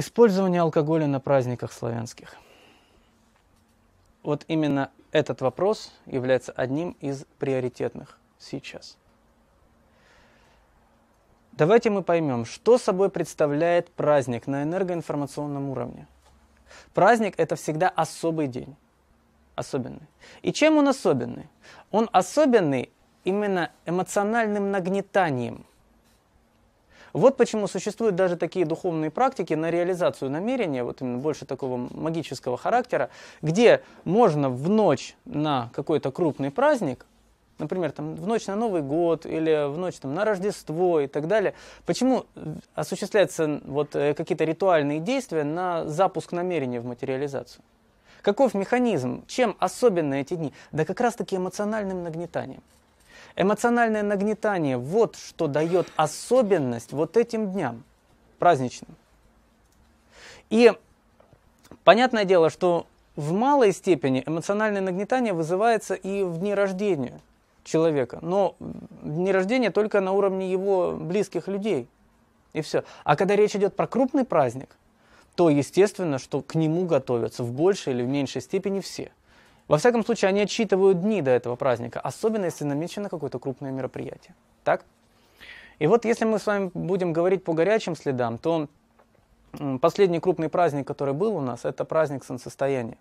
Использование алкоголя на праздниках славянских. Вот именно этот вопрос является одним из приоритетных сейчас. Давайте мы поймем, что собой представляет праздник на энергоинформационном уровне. Праздник – это всегда особый день. Особенный. И чем он особенный? Он особенный именно эмоциональным нагнетанием – вот почему существуют даже такие духовные практики на реализацию намерения, вот именно больше такого магического характера, где можно в ночь на какой-то крупный праздник например, там, в ночь на Новый год или в ночь там, на Рождество и так далее. Почему осуществляются вот, э, какие-то ритуальные действия на запуск намерения в материализацию? Каков механизм? Чем особенны эти дни? Да как раз-таки эмоциональным нагнетанием. Эмоциональное нагнетание – вот что дает особенность вот этим дням праздничным. И понятное дело, что в малой степени эмоциональное нагнетание вызывается и в дни рождения человека, но дни рождения только на уровне его близких людей. И все. А когда речь идет про крупный праздник, то естественно, что к нему готовятся в большей или в меньшей степени все – во всяком случае, они отсчитывают дни до этого праздника, особенно если намечено какое-то крупное мероприятие. Так? И вот если мы с вами будем говорить по горячим следам, то последний крупный праздник, который был у нас, это праздник солнцестояния.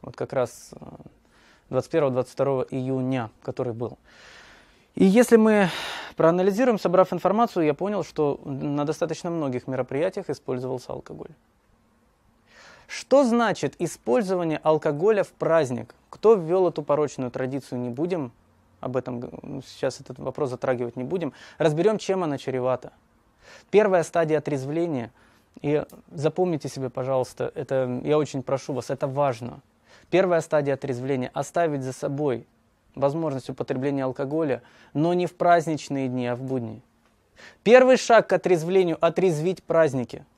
Вот как раз 21-22 э, июня, который был. И если мы проанализируем, собрав информацию, я понял, что на достаточно многих мероприятиях использовался алкоголь. Что значит использование алкоголя в праздник? Кто ввел эту порочную традицию, не будем об этом ну, сейчас этот вопрос затрагивать не будем. Разберем, чем она чревата. Первая стадия отрезвления, и запомните себе, пожалуйста, это, я очень прошу вас, это важно. Первая стадия отрезвления – оставить за собой возможность употребления алкоголя, но не в праздничные дни, а в будни. Первый шаг к отрезвлению – отрезвить праздники –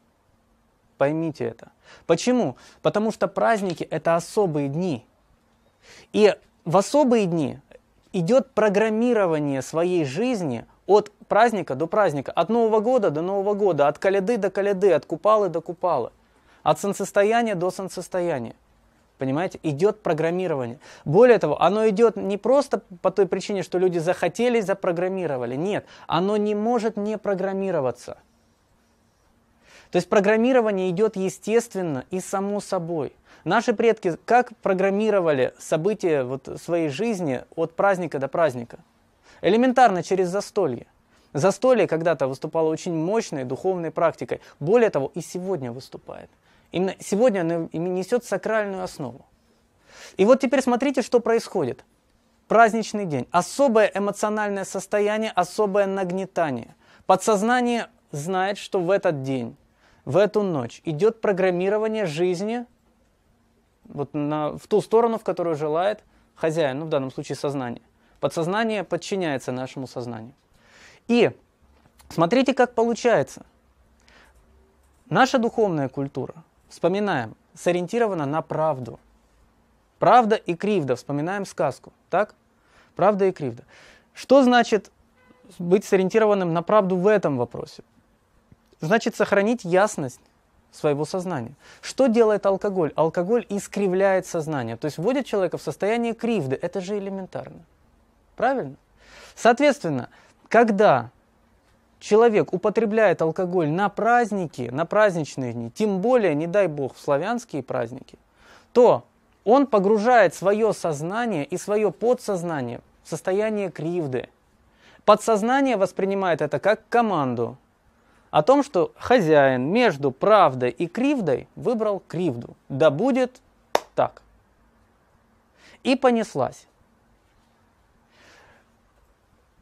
поймите это. Почему? Потому что праздники – это особые дни. И в особые дни идет программирование своей жизни от праздника до праздника, от Нового года до Нового года, от Коляды до Коляды, от Купалы до Купалы, от солнцестояния до солнцестояния. Понимаете? Идет программирование. Более того, оно идет не просто по той причине, что люди захотели, запрограммировали. Нет, оно не может не программироваться. То есть программирование идет естественно и само собой. Наши предки как программировали события вот своей жизни от праздника до праздника? Элементарно через застолье. Застолье когда-то выступало очень мощной духовной практикой. Более того, и сегодня выступает. Именно сегодня оно несет сакральную основу. И вот теперь смотрите, что происходит. Праздничный день. Особое эмоциональное состояние, особое нагнетание. Подсознание знает, что в этот день в эту ночь идет программирование жизни вот на, в ту сторону, в которую желает хозяин, ну в данном случае сознание. Подсознание подчиняется нашему сознанию. И смотрите, как получается. Наша духовная культура, вспоминаем, сориентирована на правду. Правда и кривда, вспоминаем сказку, так? Правда и кривда. Что значит быть сориентированным на правду в этом вопросе? Значит, сохранить ясность своего сознания. Что делает алкоголь? Алкоголь искривляет сознание, то есть вводит человека в состояние кривды. Это же элементарно. Правильно? Соответственно, когда человек употребляет алкоголь на праздники, на праздничные дни, тем более, не дай бог, в славянские праздники, то он погружает свое сознание и свое подсознание в состояние кривды. Подсознание воспринимает это как команду – о том, что хозяин между правдой и кривдой выбрал кривду. Да будет так. И понеслась.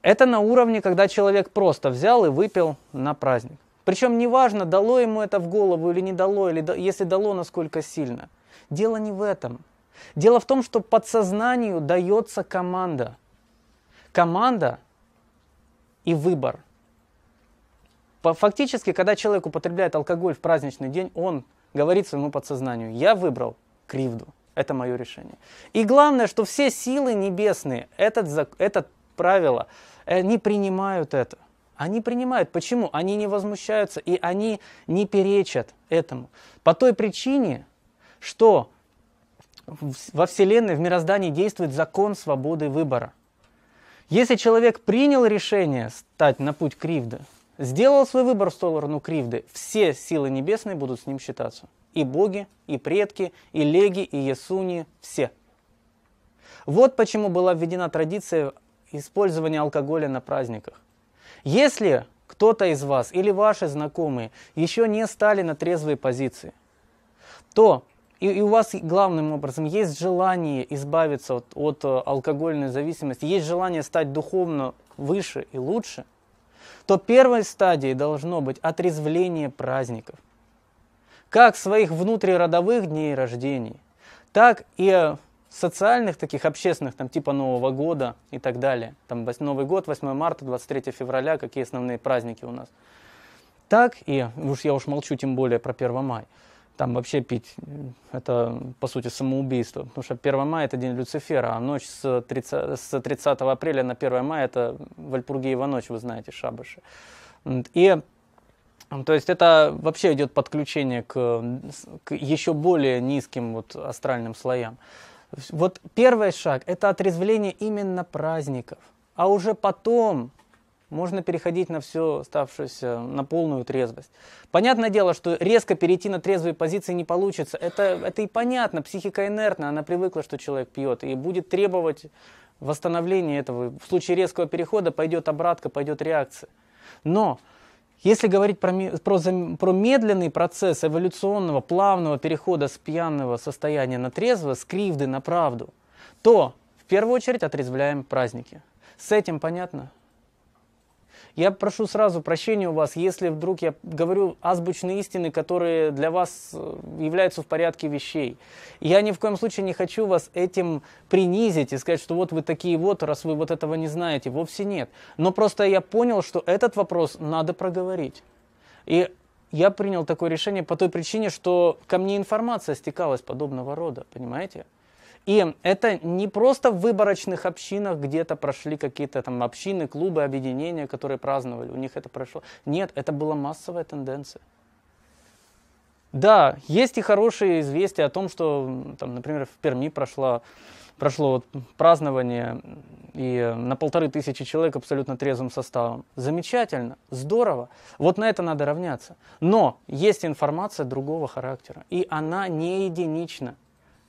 Это на уровне, когда человек просто взял и выпил на праздник. Причем неважно, дало ему это в голову или не дало, или да, если дало, насколько сильно. Дело не в этом. Дело в том, что подсознанию дается команда. Команда и выбор – Фактически, когда человек употребляет алкоголь в праздничный день, он говорит своему подсознанию, я выбрал кривду, это мое решение. И главное, что все силы небесные, этот, этот правило, они э, принимают это. Они принимают. Почему? Они не возмущаются и они не перечат этому. По той причине, что во Вселенной, в мироздании действует закон свободы выбора. Если человек принял решение стать на путь кривды, Сделал свой выбор в сторону Кривды, все силы небесные будут с ним считаться. И боги, и предки, и леги, и есуни, все. Вот почему была введена традиция использования алкоголя на праздниках. Если кто-то из вас или ваши знакомые еще не стали на трезвые позиции, то и, и у вас главным образом есть желание избавиться от, от э, алкогольной зависимости, есть желание стать духовно выше и лучше, то первой стадией должно быть отрезвление праздников. Как своих внутриродовых дней рождений, так и социальных таких, общественных, там типа Нового года и так далее. Там Новый год, 8 марта, 23 февраля, какие основные праздники у нас. Так и, уж я уж молчу тем более про 1 мая там вообще пить, э, это по сути самоубийство. Потому что 1 мая это день Люцифера, а ночь с 30, с 30 апреля на 1 мая это Вальпургиева ночь, вы знаете, шабаши. И то есть это вообще идет подключение к, к еще более низким вот астральным слоям. Вот первый шаг – это отрезвление именно праздников. А уже потом можно переходить на всю оставшуюся, на полную трезвость. Понятное дело, что резко перейти на трезвые позиции не получится. Это, это и понятно, психика инертна, она привыкла, что человек пьет, и будет требовать восстановления этого. В случае резкого перехода пойдет обратка, пойдет реакция. Но если говорить про, про, про медленный процесс эволюционного, плавного перехода с пьяного состояния на трезвое, с кривды на правду, то в первую очередь отрезвляем праздники. С этим понятно? Я прошу сразу прощения у вас, если вдруг я говорю азбучные истины, которые для вас э, являются в порядке вещей. Я ни в коем случае не хочу вас этим принизить и сказать, что вот вы такие вот, раз вы вот этого не знаете. Вовсе нет. Но просто я понял, что этот вопрос надо проговорить. И я принял такое решение по той причине, что ко мне информация стекалась подобного рода, понимаете? И это не просто в выборочных общинах где-то прошли какие-то там общины, клубы, объединения, которые праздновали, у них это прошло. Нет, это была массовая тенденция. Да, есть и хорошие известия о том, что, там, например, в Перми прошла прошло вот празднование и на полторы тысячи человек абсолютно трезвым составом. Замечательно, здорово. Вот на это надо равняться. Но есть информация другого характера, и она не единична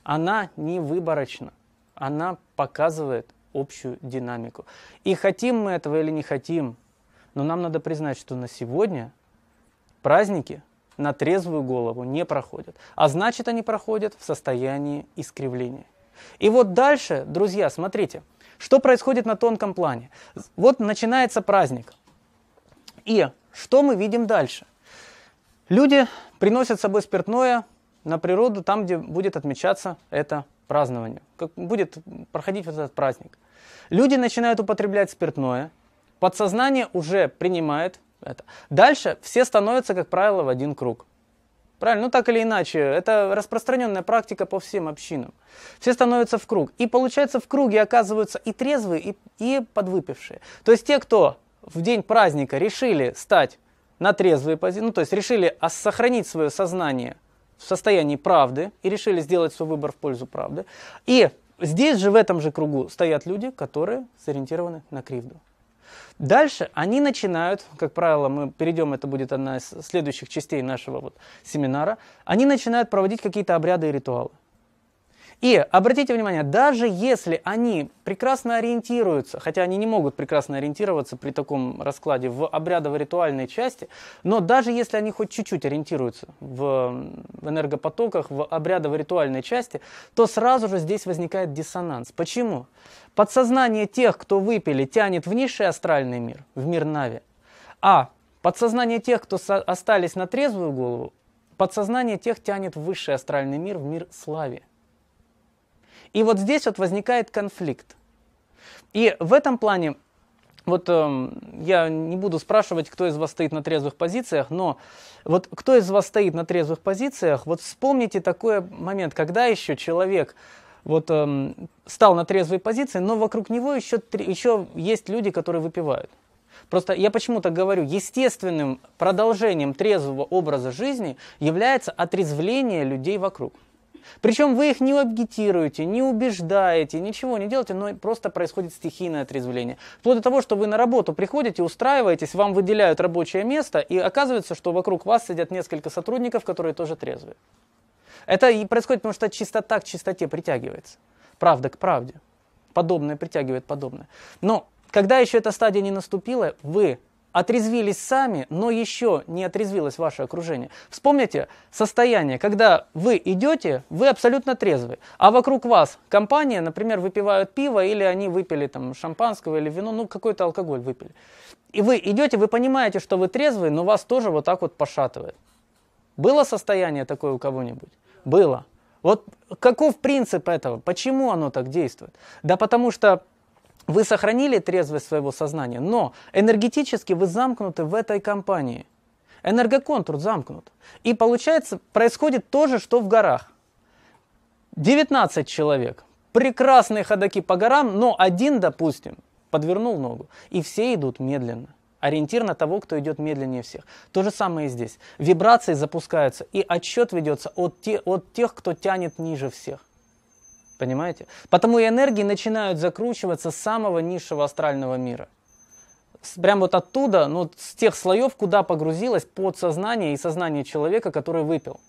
она не выборочна, она показывает общую динамику. И хотим мы этого или не хотим, но нам надо признать, что на сегодня праздники на трезвую голову не проходят. А значит, они проходят в состоянии искривления. И вот дальше, друзья, смотрите, что происходит на тонком плане. Вот начинается праздник. И что мы видим дальше? Люди приносят с собой спиртное, на природу, там, где будет отмечаться это празднование, как будет проходить вот этот праздник. Люди начинают употреблять спиртное, подсознание уже принимает это. Дальше все становятся, как правило, в один круг. Правильно, ну так или иначе, это распространенная практика по всем общинам. Все становятся в круг. И получается, в круге оказываются и трезвые, и, и подвыпившие. То есть те, кто в день праздника решили стать на трезвые позиции, ну то есть решили сохранить свое сознание в состоянии правды и решили сделать свой выбор в пользу правды. И здесь же, в этом же кругу, стоят люди, которые сориентированы на кривду. Дальше они начинают, как правило, мы перейдем, это будет одна из следующих частей нашего вот семинара, они начинают проводить какие-то обряды и ритуалы. И обратите внимание, даже если они прекрасно ориентируются, хотя они не могут прекрасно ориентироваться при таком раскладе в обрядово-ритуальной части, но даже если они хоть чуть-чуть ориентируются в, в энергопотоках, в обрядово-ритуальной части, то сразу же здесь возникает диссонанс. Почему? Подсознание тех, кто выпили, тянет в низший астральный мир, в мир Нави, а подсознание тех, кто остались на трезвую голову, подсознание тех тянет в высший астральный мир, в мир слави. И вот здесь вот возникает конфликт. И в этом плане, вот э, я не буду спрашивать, кто из вас стоит на трезвых позициях, но вот кто из вас стоит на трезвых позициях, вот вспомните такой момент, когда еще человек вот э, стал на трезвой позиции, но вокруг него еще, еще есть люди, которые выпивают. Просто я почему так говорю, естественным продолжением трезвого образа жизни является отрезвление людей вокруг. Причем вы их не агитируете, не убеждаете, ничего не делаете, но просто происходит стихийное отрезвление. Вплоть до того, что вы на работу приходите, устраиваетесь, вам выделяют рабочее место, и оказывается, что вокруг вас сидят несколько сотрудников, которые тоже трезвые. Это и происходит, потому что чистота к чистоте притягивается. Правда к правде. Подобное притягивает подобное. Но когда еще эта стадия не наступила, вы отрезвились сами, но еще не отрезвилось ваше окружение. Вспомните состояние, когда вы идете, вы абсолютно трезвы, а вокруг вас компания, например, выпивают пиво или они выпили там шампанского или вино, ну какой-то алкоголь выпили. И вы идете, вы понимаете, что вы трезвы, но вас тоже вот так вот пошатывает. Было состояние такое у кого-нибудь? Было. Вот каков принцип этого? Почему оно так действует? Да потому что вы сохранили трезвость своего сознания, но энергетически вы замкнуты в этой компании. Энергоконтур замкнут. И получается, происходит то же, что в горах. 19 человек, прекрасные ходаки по горам, но один, допустим, подвернул ногу. И все идут медленно. Ориентир на того, кто идет медленнее всех. То же самое и здесь. Вибрации запускаются, и отсчет ведется от, те, от тех, кто тянет ниже всех. Понимаете? Потому и энергии начинают закручиваться с самого низшего астрального мира. Прям вот оттуда, ну, с тех слоев, куда погрузилось подсознание и сознание человека, который выпил.